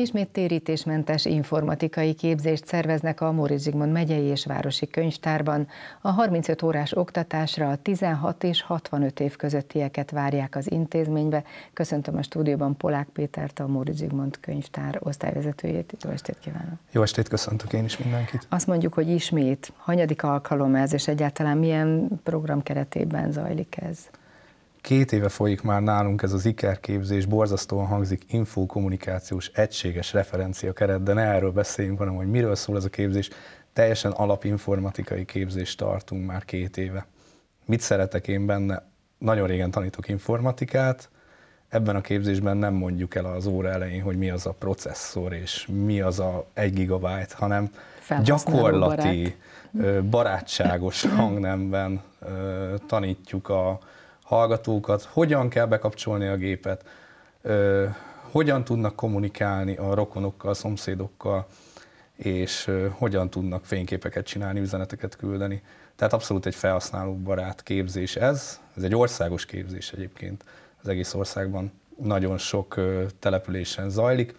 Ismét térítésmentes informatikai képzést szerveznek a Móricz Zsigmond megyei és városi könyvtárban. A 35 órás oktatásra a 16 és 65 év közöttieket várják az intézménybe. Köszöntöm a stúdióban Polák Pétert, a Móricz Zsigmond könyvtár osztályvezetőjét. Jó estét kívánok! Jó estét, köszöntök én is mindenkit! Azt mondjuk, hogy ismét, hanyadik alkalom ez, és egyáltalán milyen program keretében zajlik ez? Két éve folyik már nálunk ez az IKER képzés, borzasztóan hangzik infokommunikációs egységes referencia keret, de ne erről beszéljünk, hanem hogy miről szól ez a képzés. Teljesen alapinformatikai képzést tartunk már két éve. Mit szeretek én benne? Nagyon régen tanítok informatikát, ebben a képzésben nem mondjuk el az óra elején, hogy mi az a processzor és mi az a 1 gigabyte, hanem gyakorlati, barát. barátságos hangnemben tanítjuk a, hallgatókat, hogyan kell bekapcsolni a gépet, ö, hogyan tudnak kommunikálni a rokonokkal, a szomszédokkal, és ö, hogyan tudnak fényképeket csinálni, üzeneteket küldeni. Tehát abszolút egy felhasználóbarát képzés ez. Ez egy országos képzés egyébként. Az egész országban nagyon sok ö, településen zajlik.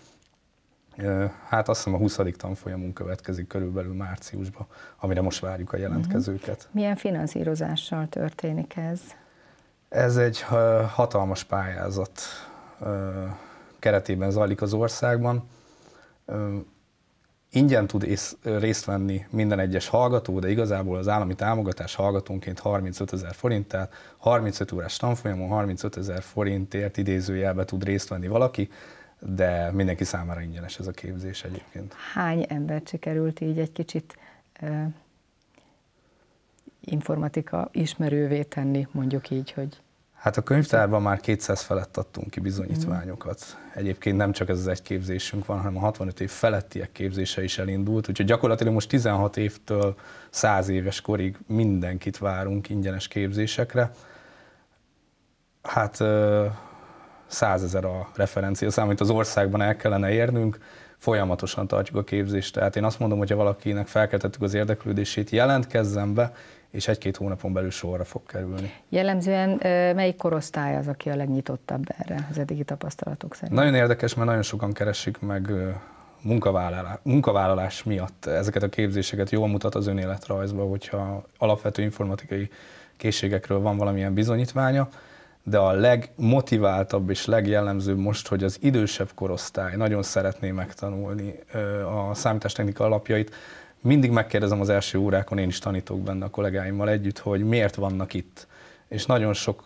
Ö, hát azt hiszem a 20. tanfolyamunk következik körülbelül márciusban, amire most várjuk a mhm. jelentkezőket. Milyen finanszírozással történik ez? Ez egy hatalmas pályázat keretében zajlik az országban. Ingyen tud részt venni minden egyes hallgató, de igazából az állami támogatás hallgatónként 35 ezer forint, tehát 35 órás tanfolyamon 35 ezer forintért idézőjelbe tud részt venni valaki, de mindenki számára ingyenes ez a képzés egyébként. Hány embert sikerült így egy kicsit informatika ismerővé tenni, mondjuk így, hogy... Hát a könyvtárban már 200 felett adtunk ki bizonyítványokat. Mm. Egyébként nem csak ez az egy képzésünk van, hanem a 65 év felettiek képzése is elindult, úgyhogy gyakorlatilag most 16 évtől 100 éves korig mindenkit várunk ingyenes képzésekre. Hát 100 ezer a referencia szám, amit az országban el kellene érnünk, folyamatosan tartjuk a képzést. Tehát én azt mondom, hogy ha valakinek felkeltettük az érdeklődését, jelentkezzen be, és egy-két hónapon belül sorra fog kerülni. Jellemzően melyik korosztály az, aki a legnyitottabb erre az eddigi tapasztalatok szerint? Nagyon érdekes, mert nagyon sokan keresik meg munkavállalás, munkavállalás miatt ezeket a képzéseket. Jól mutat az önéletrajzba, hogyha alapvető informatikai készségekről van valamilyen bizonyítványa, de a legmotiváltabb és legjellemzőbb most, hogy az idősebb korosztály nagyon szeretné megtanulni a számítástechnika alapjait. Mindig megkérdezem az első órákon, én is tanítok benne a kollégáimmal együtt, hogy miért vannak itt. És nagyon sok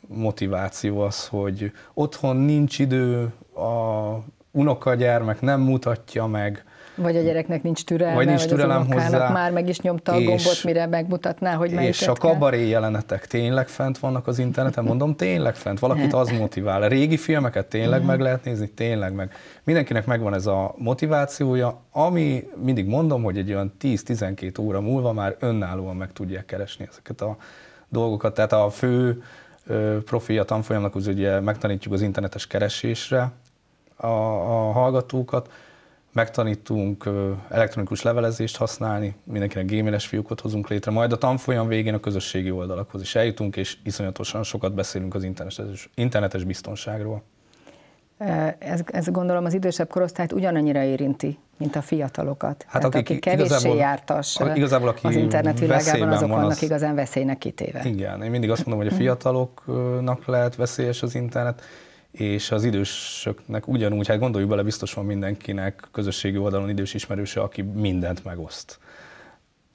motiváció az, hogy otthon nincs idő, a unokagyermek nem mutatja meg, vagy a gyereknek nincs türelme, vagy, nincs türelem vagy az hozzá, már meg is nyomta a gombot, mire megmutatná, hogy melyiket És a kabaré kell. jelenetek tényleg fent vannak az interneten, mondom, tényleg fent, valakit az motivál. A régi filmeket tényleg meg lehet nézni, tényleg meg. Mindenkinek megvan ez a motivációja, ami mindig mondom, hogy egy olyan 10-12 óra múlva már önállóan meg tudják keresni ezeket a dolgokat. Tehát a fő profi a tanfolyamnak, az ugye megtanítjuk az internetes keresésre a, a hallgatókat, megtanítunk elektronikus levelezést használni, mindenkinek gmail-es hozunk létre, majd a tanfolyam végén a közösségi oldalakhoz is eljutunk, és iszonyatosan sokat beszélünk az internetes, internetes biztonságról. Ez, ez gondolom az idősebb korosztályt ugyanannyira érinti, mint a fiatalokat. Hát Tehát akik, aki kevéssé igazából, jártas igazából, aki az internet világában, azok van, vannak az... igazán veszélynek kitéve. Igen, én mindig azt mondom, hogy a fiataloknak lehet veszélyes az internet, és az idősöknek ugyanúgy, hát gondoljuk bele, biztos van mindenkinek közösségi oldalon idős ismerőse, aki mindent megoszt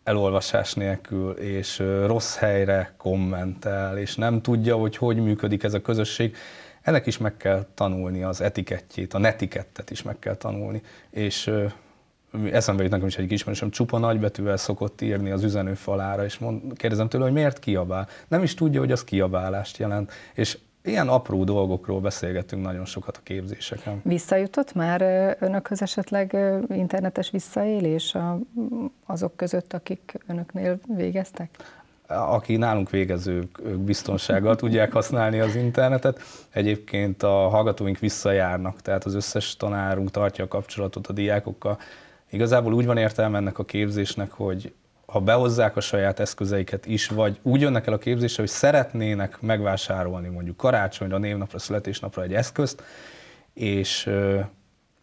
elolvasás nélkül, és rossz helyre kommentel, és nem tudja, hogy hogy működik ez a közösség. Ennek is meg kell tanulni az etikettjét, a netikettet is meg kell tanulni, és eszembe jut nekem is egy ismerősöm, csupa nagybetűvel szokott írni az üzenő falára, és mond, kérdezem tőle, hogy miért kiabál. Nem is tudja, hogy az kiabálást jelent, és ilyen apró dolgokról beszélgetünk nagyon sokat a képzéseken. Visszajutott már önökhöz esetleg internetes visszaélés azok között, akik önöknél végeztek? Aki nálunk végezők, ők biztonsággal tudják használni az internetet. Egyébként a hallgatóink visszajárnak, tehát az összes tanárunk tartja a kapcsolatot a diákokkal. Igazából úgy van értelme ennek a képzésnek, hogy ha behozzák a saját eszközeiket is, vagy úgy jönnek el a képzésre, hogy szeretnének megvásárolni mondjuk karácsonyra, névnapra, születésnapra egy eszközt, és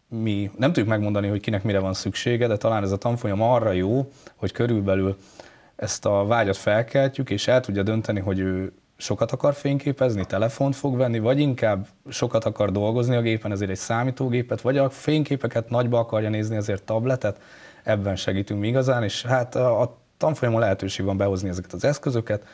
mi nem tudjuk megmondani, hogy kinek mire van szüksége, de talán ez a tanfolyam arra jó, hogy körülbelül ezt a vágyat felkeltjük, és el tudja dönteni, hogy ő sokat akar fényképezni, telefont fog venni, vagy inkább sokat akar dolgozni a gépen, ezért egy számítógépet, vagy a fényképeket nagyba akarja nézni, ezért tabletet, ebben segítünk mi igazán, és hát a tanfolyamon lehetőség van behozni ezeket az eszközöket,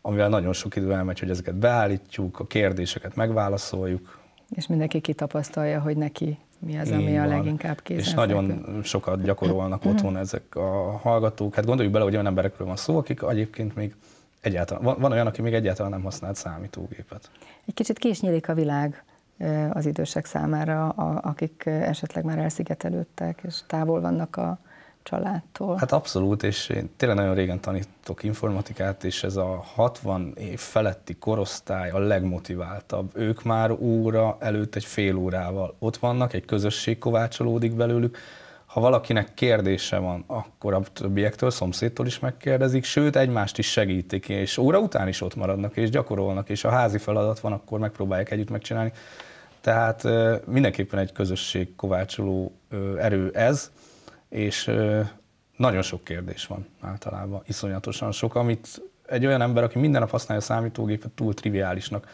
amivel nagyon sok idő elmegy, hogy ezeket beállítjuk, a kérdéseket megválaszoljuk. És mindenki kitapasztalja, hogy neki mi az, ami a leginkább kézen. És nagyon sokat gyakorolnak mhm. otthon ezek a hallgatók. Hát gondoljuk bele, hogy olyan emberekről van szó, akik egyébként még egyáltalán, van, van olyan, aki még egyáltalán nem használt számítógépet. Egy kicsit ki is nyílik a világ az idősek számára, a, akik esetleg már elszigetelődtek, és távol vannak a, családtól. Hát abszolút, és én tényleg nagyon régen tanítok informatikát, és ez a 60 év feletti korosztály a legmotiváltabb. Ők már óra előtt egy fél órával ott vannak, egy közösség kovácsolódik belőlük, ha valakinek kérdése van, akkor a többiektől, szomszédtól is megkérdezik, sőt, egymást is segítik, és óra után is ott maradnak, és gyakorolnak, és a házi feladat van, akkor megpróbálják együtt megcsinálni. Tehát mindenképpen egy közösség kovácsoló erő ez, és nagyon sok kérdés van általában, iszonyatosan sok, amit egy olyan ember, aki minden nap használja a számítógépet, túl triviálisnak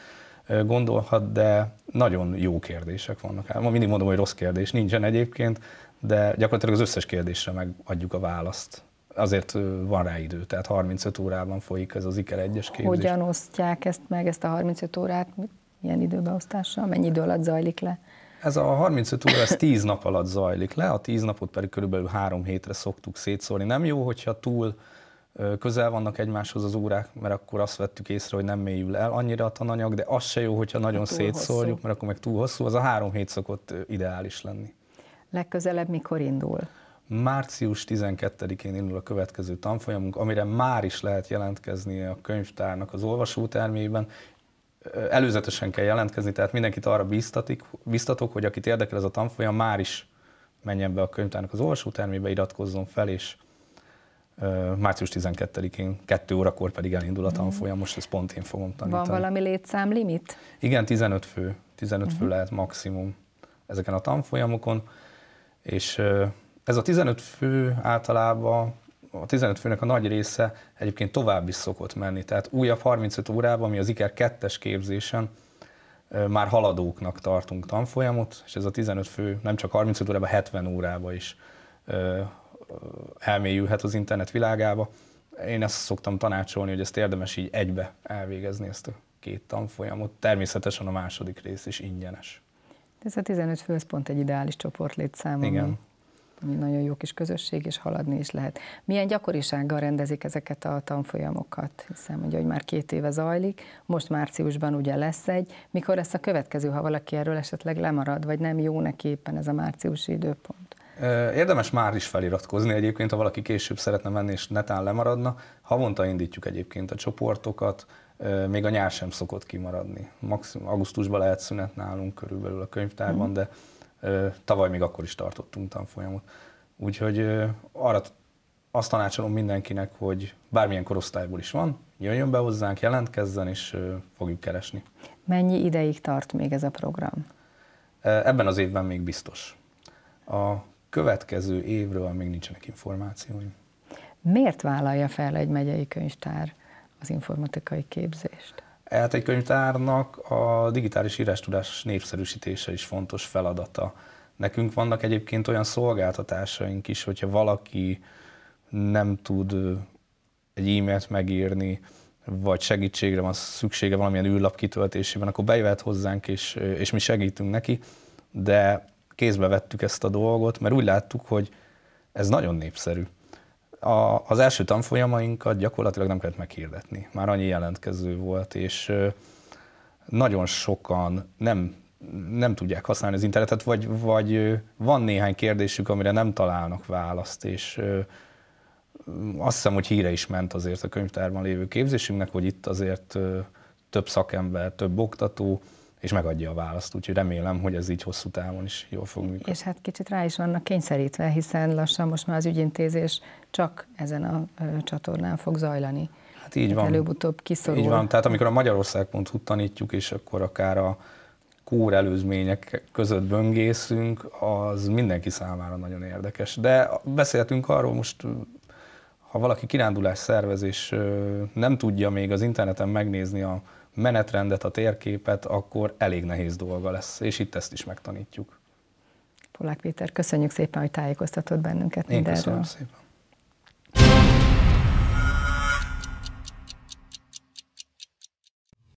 gondolhat, de nagyon jó kérdések vannak. Hát, ma mindig mondom, hogy rossz kérdés nincsen egyébként, de gyakorlatilag az összes kérdésre megadjuk a választ. Azért van rá idő, tehát 35 órában folyik ez az IKER 1-es képzés. Hogyan osztják ezt meg, ezt a 35 órát? Milyen időbeosztással? Mennyi idő alatt zajlik le? Ez a 35 óra, ez 10 nap alatt zajlik le, a 10 napot pedig körülbelül 3 hétre szoktuk szétszórni. Nem jó, hogyha túl közel vannak egymáshoz az órák, mert akkor azt vettük észre, hogy nem mélyül el annyira a tananyag, de az se jó, hogyha hát nagyon túl szétszórjuk, hosszú. mert akkor meg túl hosszú, az a három hét szokott ideális lenni. Legközelebb mikor indul? Március 12-én indul a következő tanfolyamunk, amire már is lehet jelentkezni a könyvtárnak az olvasótermében, előzetesen kell jelentkezni, tehát mindenkit arra biztatik, biztatok, hogy akit érdekel ez a tanfolyam, már is menjen be a könyvtárnak az termébe, iratkozzon fel, és március 12-én, 2 órakor pedig elindul a mhm. tanfolyam, most ezt pont én fogom tanítani. Van valami létszám limit? Igen, 15 fő, 15 uh-huh. fő mhm. lehet maximum ezeken a tanfolyamokon, és ez a 15 fő általában a 15 főnek a nagy része egyébként tovább is szokott menni. Tehát újabb 35 órában, ami az IKER 2-es képzésen már haladóknak tartunk tanfolyamot, és ez a 15 fő nem csak 35 órába, 70 órába is elmélyülhet az internet világába. Én ezt szoktam tanácsolni, hogy ezt érdemes így egybe elvégezni, ezt a két tanfolyamot. Természetesen a második rész is ingyenes. Ez a 15 fő, ez pont egy ideális csoport létszám. Igen nagyon jó kis közösség, és haladni is lehet. Milyen gyakorisággal rendezik ezeket a tanfolyamokat? Hiszem, ugye, hogy már két éve zajlik, most márciusban ugye lesz egy. Mikor lesz a következő, ha valaki erről esetleg lemarad, vagy nem jó neki éppen ez a márciusi időpont? Érdemes már is feliratkozni egyébként, ha valaki később szeretne menni és netán lemaradna. Havonta indítjuk egyébként a csoportokat, még a nyár sem szokott kimaradni. Maximum augusztusban lehet szünet nálunk körülbelül a könyvtárban, mm. de Tavaly még akkor is tartottunk tanfolyamot. Úgyhogy arra azt tanácsolom mindenkinek, hogy bármilyen korosztályból is van, jöjjön be hozzánk, jelentkezzen, és fogjuk keresni. Mennyi ideig tart még ez a program? Ebben az évben még biztos. A következő évről még nincsenek információim. Miért vállalja fel egy megyei könyvtár az informatikai képzést? Hát e egy könyvtárnak a digitális írástudás népszerűsítése is fontos feladata. Nekünk vannak egyébként olyan szolgáltatásaink is, hogyha valaki nem tud egy e-mailt megírni, vagy segítségre van szüksége valamilyen űrlap kitöltésében, akkor bejöhet hozzánk, és, és mi segítünk neki, de kézbe vettük ezt a dolgot, mert úgy láttuk, hogy ez nagyon népszerű a, az első tanfolyamainkat gyakorlatilag nem kellett meghirdetni. Már annyi jelentkező volt, és nagyon sokan nem, nem tudják használni az internetet, vagy, vagy van néhány kérdésük, amire nem találnak választ, és azt hiszem, hogy híre is ment azért a könyvtárban lévő képzésünknek, hogy itt azért több szakember, több oktató, és megadja a választ. Úgyhogy remélem, hogy ez így hosszú távon is jól fog működni. És hát kicsit rá is vannak kényszerítve, hiszen lassan most már az ügyintézés csak ezen a csatornán fog zajlani. Hát így hát van. Előbb-utóbb kiszorul. Így van, tehát amikor a magyarország.hu tanítjuk, és akkor akár a kór előzmények között böngészünk, az mindenki számára nagyon érdekes. De beszéltünk arról most, ha valaki kirándulás szervez, és nem tudja még az interneten megnézni a menetrendet, a térképet, akkor elég nehéz dolga lesz, és itt ezt is megtanítjuk. Polák Péter, köszönjük szépen, hogy tájékoztatott bennünket Én mindenről. köszönöm szépen.